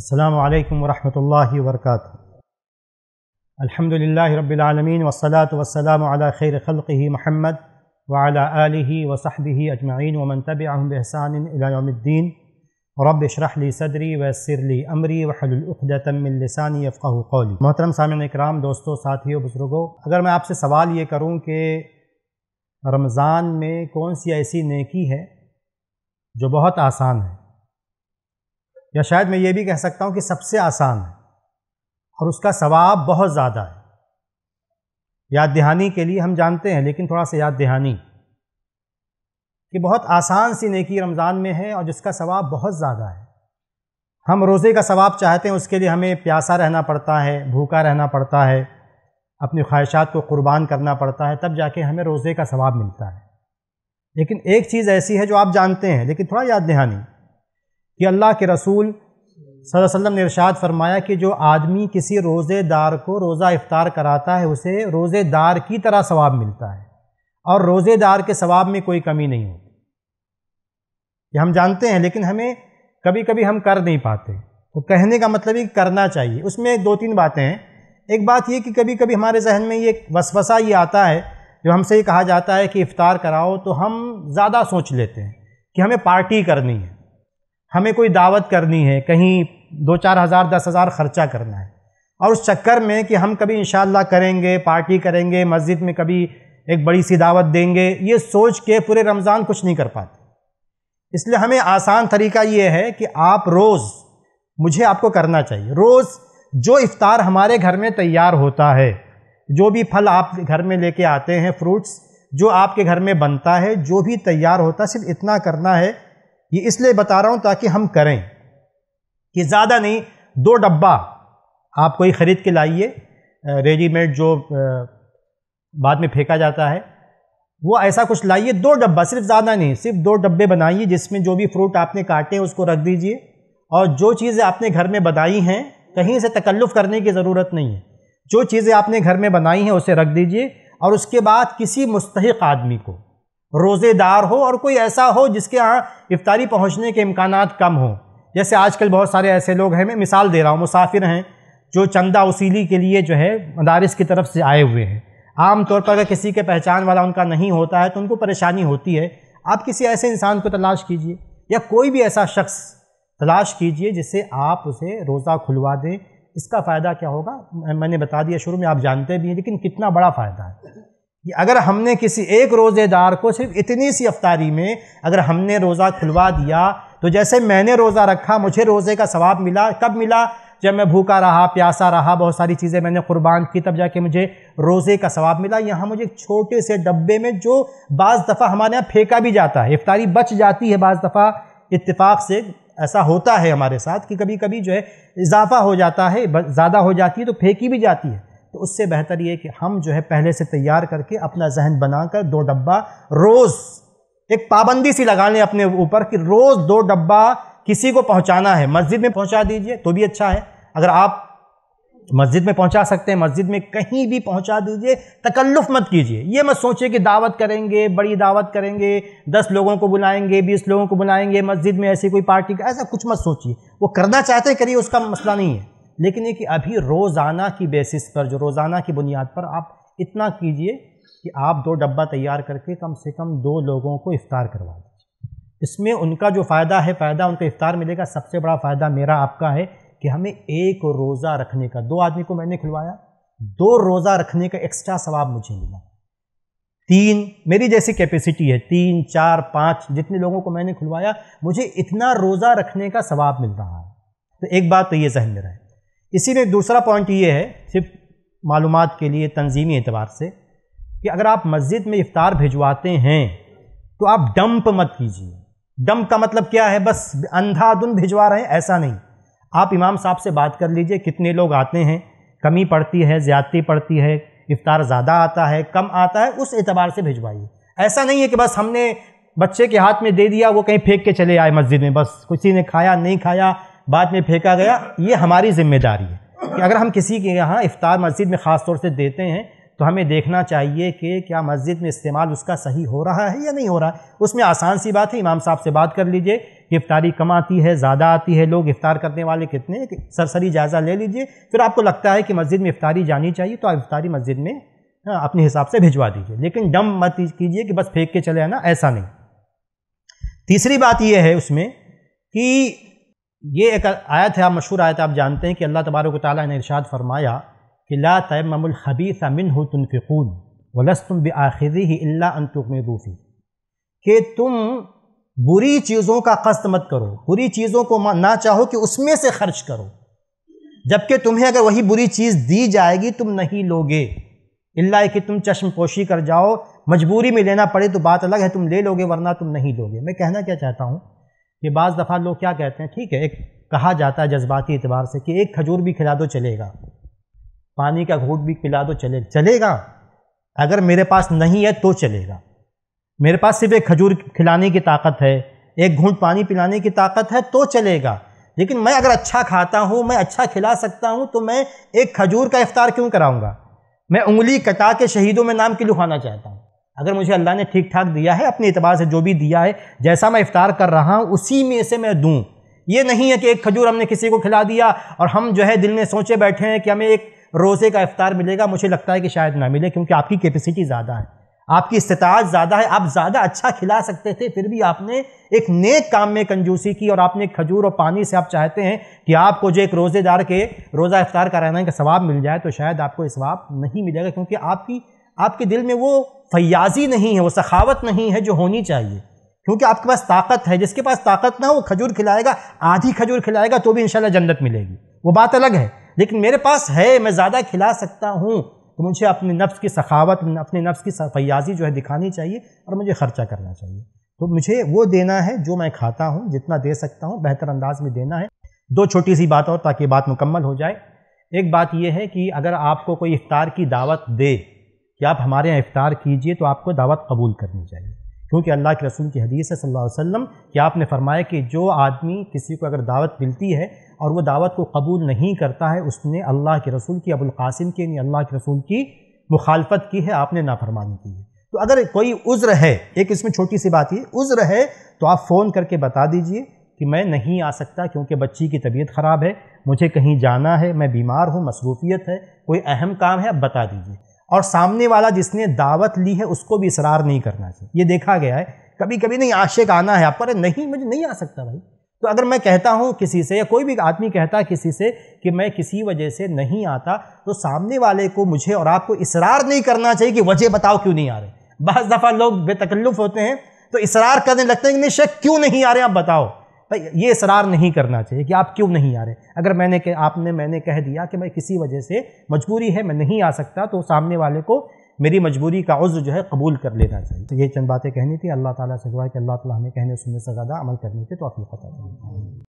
السلام عليكم ورحمة الله وبركاته الحمد لله رب العالمين والصلاة والسلام على خير خلقه محمد وعلى آله وصحبه أجمعين ومن تبعهم بإحسان إلى يوم الدين रब शरहली सदरी वसरली अमरी वहलतमिलसानी यफ़ा कौली मोहतरम सामिन कराम दोस्तों साथियों बुज़ुर्गों अगर मैं आपसे सवाल ये करूँ कि रमज़ान में कौन सी ऐसी नेकी है जो बहुत आसान है या शायद मैं ये भी कह सकता हूँ कि सबसे आसान है और उसका सवाब बहुत ज़्यादा है याद दहानी के लिए हम जानते हैं लेकिन थोड़ा सा याद दहानी कि बहुत आसान सी नेकी रमज़ान में है और जिसका सवाब बहुत ज़्यादा है हम रोज़े का सवाब चाहते हैं उसके लिए हमें प्यासा रहना पड़ता है भूखा रहना पड़ता है अपनी ख्वाहिशात को कुर्बान करना पड़ता है तब जाके हमें रोज़े का सवाब मिलता है लेकिन एक चीज़ ऐसी है जो आप जानते हैं लेकिन थोड़ा याद दहानी कि अल्लाह के रसूल वसल्लम ने इरशाद फरमाया कि जो आदमी किसी रोज़ेदार को रोज़ा इफ्तार कराता है उसे रोज़ेदार की तरह सवाब मिलता है और रोज़ेदार के सवाब में कोई कमी नहीं होती ये हम जानते हैं लेकिन हमें कभी कभी हम कर नहीं पाते तो कहने का मतलब ये करना चाहिए उसमें दो तीन बातें हैं एक बात ये कि कभी कभी हमारे जहन में ये वसवसा ये आता है जब हमसे ये कहा जाता है कि इफ़ार कराओ तो हम ज़्यादा सोच लेते हैं कि हमें पार्टी करनी है हमें कोई दावत करनी है कहीं दो चार हज़ार दस हज़ार ख़र्चा करना है और उस चक्कर में कि हम कभी इन करेंगे पार्टी करेंगे मस्जिद में कभी एक बड़ी सी दावत देंगे ये सोच के पूरे रमज़ान कुछ नहीं कर पाते इसलिए हमें आसान तरीका ये है कि आप रोज़ मुझे आपको करना चाहिए रोज़ जो इफ़ार हमारे घर में तैयार होता है जो भी फल आप घर में लेके आते हैं फ्रूट्स जो आपके घर में बनता है जो भी तैयार होता है सिर्फ इतना करना है ये इसलिए बता रहा हूँ ताकि हम करें कि ज़्यादा नहीं दो डब्बा आप कोई ख़रीद के लाइए रेडीमेड जो बाद में फेंका जाता है वो ऐसा कुछ लाइए दो डब्बा सिर्फ ज़्यादा नहीं सिर्फ दो डब्बे बनाइए जिसमें जो भी फ्रूट आपने काटे हैं उसको रख दीजिए और जो चीज़ें आपने घर में बनाई हैं कहीं से तकल्लुफ़ करने की ज़रूरत नहीं है जो चीज़ें आपने घर में बनाई हैं उसे रख दीजिए और उसके बाद किसी मुस्तक आदमी को रोज़ेदार हो और कोई ऐसा हो जिसके यहाँ इफ्तारी पहुँचने के इम्कान कम हो जैसे आजकल बहुत सारे ऐसे लोग हैं मैं मिसाल दे रहा हूँ मुसाफिर हैं जो चंदा उसीली के लिए जो है मदारस की तरफ से आए हुए हैं आम तौर पर अगर किसी के पहचान वाला उनका नहीं होता है तो उनको परेशानी होती है आप किसी ऐसे इंसान को तलाश कीजिए या कोई भी ऐसा शख्स तलाश कीजिए जिससे आप उसे रोज़ा खुलवा दें इसका फ़ायदा क्या होगा मैंने बता दिया शुरू में आप जानते भी हैं लेकिन कितना बड़ा फ़ायदा है कि अगर हमने किसी एक रोज़ेदार को सिर्फ इतनी सी अफ्तारी में अगर हमने रोज़ा खुलवा दिया तो जैसे मैंने रोज़ा रखा मुझे रोज़े का सवाब मिला कब मिला जब मैं भूखा रहा प्यासा रहा बहुत सारी चीज़ें मैंने कुर्बान की तब जाके मुझे रोज़े का सवाब मिला यहाँ मुझे एक छोटे से डब्बे में जो बाज़ दफ़ा हमारे यहाँ फेंका भी जाता है इफ्तारी बच जाती है बाज़ दफ़ा इतफाक़ से ऐसा होता है हमारे साथ कि कभी कभी जो है इजाफा हो जाता है ज़्यादा हो जाती है तो फेंकी भी जाती है तो उससे बेहतर ये कि हम जो है पहले से तैयार करके अपना जहन बनाकर दो डब्बा रोज़ एक पाबंदी सी लगा लें अपने ऊपर कि रोज़ दो डब्बा किसी को पहुंचाना है मस्जिद में पहुंचा दीजिए तो भी अच्छा है अगर आप मस्जिद में पहुंचा सकते हैं मस्जिद में कहीं भी पहुंचा दीजिए तकल्लुफ मत कीजिए ये मत सोचिए कि दावत करेंगे बड़ी दावत करेंगे दस लोगों को बुलाएंगे बीस लोगों को बुलाएंगे मस्जिद में ऐसी कोई पार्टी का ऐसा कुछ मत सोचिए वो करना चाहते करिए उसका मसला नहीं है लेकिन ये कि अभी रोज़ाना की बेसिस पर जो रोज़ाना की बुनियाद पर आप इतना कीजिए कि आप दो डब्बा तैयार करके कम से कम दो लोगों को इफ़ार करवा दीजिए इसमें उनका जो फ़ायदा है फ़ायदा उनको इफ़ार मिलेगा सबसे बड़ा फ़ायदा मेरा आपका है कि हमें एक रोज़ा रखने का दो आदमी को मैंने खुलवाया दो रोज़ा रखने का एक्स्ट्रा सवाब मुझे मिला तीन मेरी जैसी कैपेसिटी है तीन चार पाँच जितने लोगों को मैंने खुलवाया मुझे इतना रोज़ा रखने का सवाब मिल रहा है तो एक बात तो ये जहन में रहे इसी में दूसरा पॉइंट ये है सिर्फ मालूम के लिए तंजीमी एतबार से कि अगर आप मस्जिद में इफ़ार भिजवाते हैं तो आप डंप मत कीजिए डंप का मतलब क्या है बस अंधाधुन भिजवा रहे हैं ऐसा नहीं आप इमाम साहब से बात कर लीजिए कितने लोग आते हैं कमी पड़ती है ज़्यादती पड़ती है इफ़ार ज़्यादा आता है कम आता है उस एतबार से भिजवाइए ऐसा नहीं है कि बस हमने बच्चे के हाथ में दे दिया वो कहीं फेंक के चले आए मस्जिद में बस किसी ने खाया नहीं खाया बाद में फेंका गया ये हमारी जिम्मेदारी है कि अगर हम किसी के यहाँ इफ्तार मस्जिद में ख़ास तौर से देते हैं तो हमें देखना चाहिए कि क्या मस्जिद में इस्तेमाल उसका सही हो रहा है या नहीं हो रहा है उसमें आसान सी बात है इमाम साहब से बात कर लीजिए कि इफ्तारी कम आती है ज़्यादा आती है लोग इफ्तार करने वाले कितने सरसरी जायज़ा ले लीजिए फिर आपको लगता है कि मस्जिद में इफ्तारी जानी चाहिए तो आप इफ्तारी मस्जिद में हाँ, अपने हिसाब से भिजवा दीजिए लेकिन डम मत कीजिए कि बस फेंक के चले आना ऐसा नहीं तीसरी बात यह है उसमें कि ये एक आयत है आप मशहूर आयत आप जानते हैं कि अल्लाह तबारक ताली ने इरशाद फरमाया कि ला तयमलहबीस मिन हो तनफ़ून वलस तुम भी आखिरी ही अल्ला कि तुम बुरी चीज़ों का कस्त मत करो बुरी चीज़ों को ना चाहो कि उसमें से खर्च करो जबकि तुम्हें अगर वही बुरी चीज़ दी जाएगी तुम नहीं लोगे अल्लाह कि तुम चश्म पोशी कर जाओ मजबूरी में लेना पड़े तो बात अलग है तुम ले लोगे वरना तुम नहीं लोगे मैं कहना क्या चाहता हूँ ये बाज़ दफ़ा लोग क्या कहते हैं ठीक है एक कहा जाता है जज्बाती एतबार से कि एक खजूर भी खिला दो चलेगा पानी का घूट भी पिला दो चले चलेगा अगर मेरे पास नहीं है तो चलेगा मेरे पास सिर्फ एक खजूर खिलाने की ताकत है एक घूट पानी पिलाने की ताकत है तो चलेगा लेकिन मैं अगर अच्छा खाता हूँ मैं अच्छा खिला सकता हूँ तो मैं एक खजूर का इफ्तार क्यों कराऊँगा मैं उंगली कटा के शहीदों में नाम क्यों लिखाना चाहता हूँ अगर मुझे अल्लाह ने ठीक ठाक दिया है अपने अतबार से जो भी दिया है जैसा मैं इफ़ार कर रहा हूँ उसी में से मैं दूँ ये नहीं है कि एक खजूर हमने किसी को खिला दिया और हम जो है दिल में सोचे बैठे हैं कि हमें एक रोज़े का इफ़ार मिलेगा मुझे लगता है कि शायद ना मिले क्योंकि आपकी कैपेसिटी ज़्यादा है आपकी इस्तात ज़्यादा है आप ज़्यादा अच्छा खिला सकते थे फिर भी आपने एक नेक काम में कंजूसी की और आपने खजूर और पानी से आप चाहते हैं कि आपको जो एक रोज़ेदार के रोज़ा इफ्तार कराना है का सवाब मिल जाए तो शायद आपको सवाब नहीं मिलेगा क्योंकि आपकी आपके दिल में वो फयाजी नहीं है वो सखावत नहीं है जो होनी चाहिए क्योंकि आपके पास ताकत है जिसके पास ताकत ना हो वो खजूर खिलाएगा आधी खजूर खिलाएगा तो भी इंशाल्लाह जन्नत मिलेगी वो बात अलग है लेकिन मेरे पास है मैं ज़्यादा खिला सकता हूँ तो मुझे अपने नफ्स की सखावत अपने नफ्स की फयाजी जो है दिखानी चाहिए और मुझे ख़र्चा करना चाहिए तो मुझे वो देना है जो मैं खाता हूँ जितना दे सकता हूँ बेहतर अंदाज में देना है दो छोटी सी बात और ताकि बात मुकम्मल हो जाए एक बात यह है कि अगर आपको कोई इफ्तार की दावत दे कि आप हमारे यहाँ इफ़ार कीजिए तो आपको दावत कबूल करनी चाहिए क्योंकि अल्लाह के रसूल की हदीस है सल्लल्लाहु अलैहि वसल्लम कि आपने फरमाया कि जो आदमी किसी को अगर दावत मिलती है और वो दावत को कबूल नहीं करता है उसने अल्लाह के रसूल की अबुल कासिम की यानी अल्लाह के रसूल की मुखालफत की है आपने नाफरमानी की है तो अगर कोई उज़्र है एक इसमें छोटी सी बात ये उज़्र है तो आप फ़ोन करके बता दीजिए कि मैं नहीं आ सकता क्योंकि बच्ची की तबीयत ख़राब है मुझे कहीं जाना है मैं बीमार हूँ मसरूफियत है कोई अहम काम है आप बता दीजिए और सामने वाला जिसने दावत ली है उसको भी इसरार नहीं करना चाहिए ये देखा गया है कभी कभी नहीं आशिक आना है आप पर नहीं मुझे नहीं आ सकता भाई तो अगर मैं कहता हूँ किसी से या कोई भी आदमी कहता है किसी से कि मैं किसी वजह से नहीं आता तो सामने वाले को मुझे और आपको इसरार नहीं करना चाहिए कि वजह बताओ क्यों नहीं आ रहे बहुत दफ़ा लोग बेतकल्लुफ़ होते हैं तो इसरार करने लगते हैं कि नहीं शेख क्यों नहीं आ रहे आप बताओ ये इसरार नहीं करना चाहिए कि आप क्यों नहीं आ रहे अगर मैंने कह आपने मैंने कह दिया कि मैं किसी वजह से मजबूरी है मैं नहीं आ सकता तो सामने वाले को मेरी मजबूरी का उज्र जो है कबूल कर लेना चाहिए तो ये चंद बातें कहनी थी अल्लाह ताला से दुआ है कि अल्लाह ताला हमें कहने सुनने से ज़्यादा अमल करने के तो अफीक़त